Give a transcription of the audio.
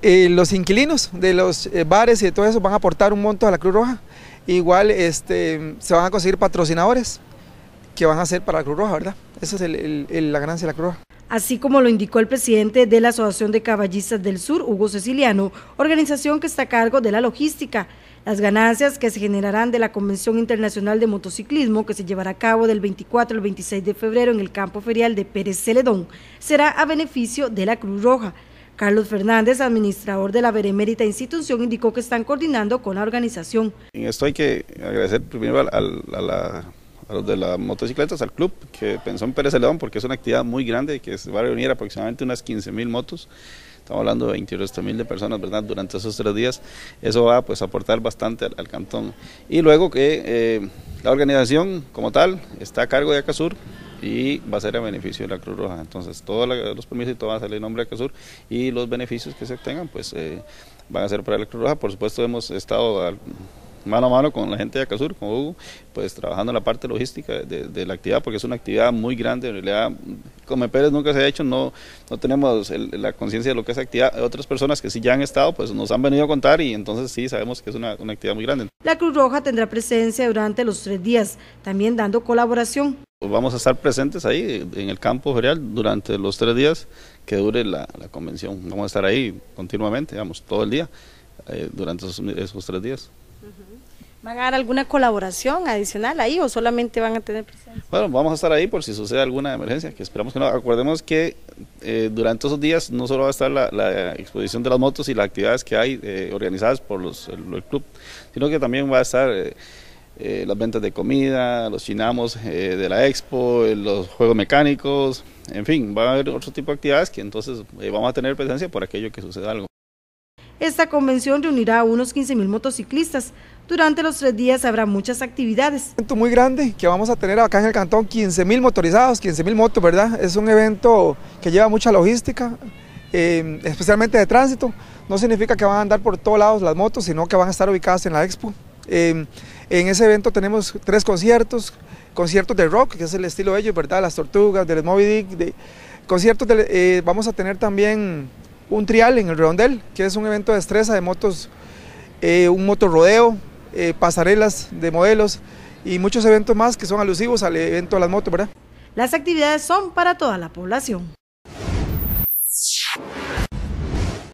Eh, los inquilinos de los eh, bares y de todo eso van a aportar un monto a la Cruz Roja. Igual este, se van a conseguir patrocinadores que van a hacer para la Cruz Roja, ¿verdad? Esa es la ganancia de la Cruz Roja. Así como lo indicó el presidente de la Asociación de Caballistas del Sur, Hugo Ceciliano, organización que está a cargo de la logística. Las ganancias que se generarán de la Convención Internacional de Motociclismo, que se llevará a cabo del 24 al 26 de febrero en el campo ferial de Pérez Celedón, será a beneficio de la Cruz Roja. Carlos Fernández, administrador de la veremérita institución, indicó que están coordinando con la organización. En esto hay que agradecer primero a, los de las motocicletas, al club que pensó en Pérez León, porque es una actividad muy grande que se va a reunir aproximadamente unas 15 mil motos estamos hablando de 28 mil de personas, ¿verdad? Durante esos tres días, eso va pues a aportar bastante al, cantón. Y luego que eh, la organización como tal está a cargo de ACASUR, y va a ser a beneficio de la Cruz Roja. Entonces, todos los permisos y todo va a salir en nombre de Acasur y los beneficios que se obtengan, pues eh, van a ser para la Cruz Roja. Por supuesto, hemos estado mano a mano con la gente de Acasur, con Hugo, pues trabajando en la parte logística de, la actividad, porque es una actividad muy grande, en realidad como Pérez nunca se ha hecho, no, no tenemos la conciencia de lo que es actividad, otras personas que sí ya han estado, pues nos han venido a contar y entonces sí sabemos que es una, una actividad muy grande. La Cruz Roja tendrá presencia durante los tres días, también dando colaboración vamos a estar presentes ahí en el campo ferial durante los tres días que dure la, convención. Vamos a estar ahí continuamente, digamos, todo el día, eh, durante esos, tres días. ¿Van a dar alguna colaboración adicional ahí o solamente van a tener presencia? Bueno, vamos a estar ahí por si sucede alguna emergencia, que esperamos que no. Acordemos que eh, durante esos días no solo va a estar la, exposición de las motos y las actividades que hay eh, organizadas por los, el, club, sino que también va a estar eh, las ventas de comida, los chinamos eh, de la expo, eh, los juegos mecánicos, en fin, va a haber otro tipo de actividades que entonces vamos a tener presencia por aquello que suceda algo. Esta convención reunirá a unos 15.000 motociclistas. Durante los tres días habrá muchas actividades. Un evento muy grande que vamos a tener acá en el cantón, 15.000 motorizados, 15.000 motos, ¿verdad? Es un evento que lleva mucha logística, especialmente de tránsito. No significa que van a andar por todos lados las motos, sino que van a estar ubicadas en la expo. En ese evento tenemos tres conciertos, conciertos de rock, que es el estilo de ellos, ¿verdad? Las Tortugas, del Moby Dick, de, conciertos, de, eh, vamos a tener también un trial en el Redondel, que es un evento de destreza de motos, eh, un motorrodeo, eh, pasarelas de modelos y muchos eventos más que son alusivos al evento de las motos, ¿verdad? Las actividades son para toda la población.